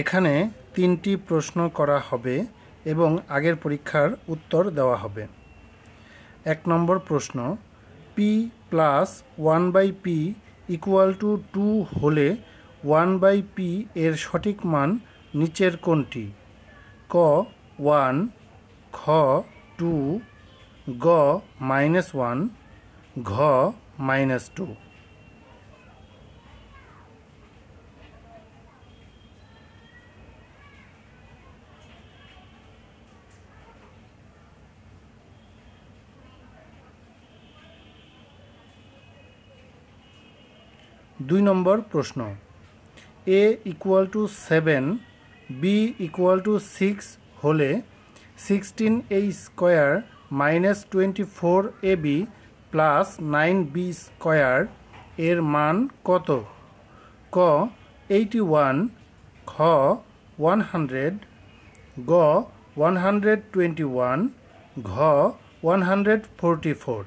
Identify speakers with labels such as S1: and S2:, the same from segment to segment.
S1: এখানে তিনটি প্রশ্ন করা হবে এবং আগের পরীক্ষার উত্তর দেওয়া হবে এক নম্বর প্রশ্ন P plus one by P equal to two হলে ওয়ান বাই পি এর সঠিক মান নিচের কোনটি ক ওয়ান খ টু গ মাইনাস ওয়ান ঘ মাইনাস টু দুই নম্বর প্রশ্ন A equal to seven B equal to six হলে sixteen A square minus twenty four A B plus nine B square এর মান কত ক এইটি ওয়ান খ ওয়ান হান্ড্রেড গ ওয়ান হান্ড্রেড টোয়েন্টি ওয়ান ঘ ওয়ান হান্ড্রেড ফোরটি ফোর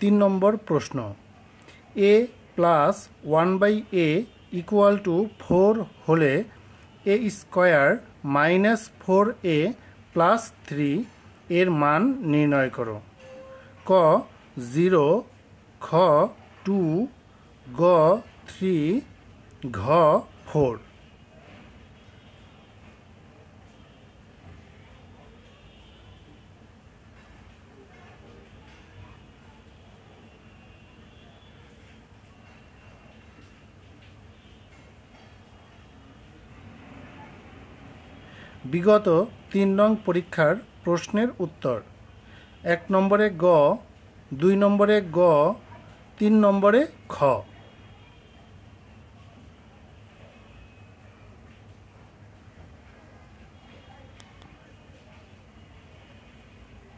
S1: তিন নম্বর প্রশ্ন A plus one by A equal to four হলে A square minus four A plus three এর মান নির্ণয় করো ক জিরো খ টু গ থ্রি ঘ ফোর বিগত তিন নং পরীক্ষার প্রশ্নের উত্তর এক নম্বরে গ দুই নম্বরে গ তিন নম্বরে খ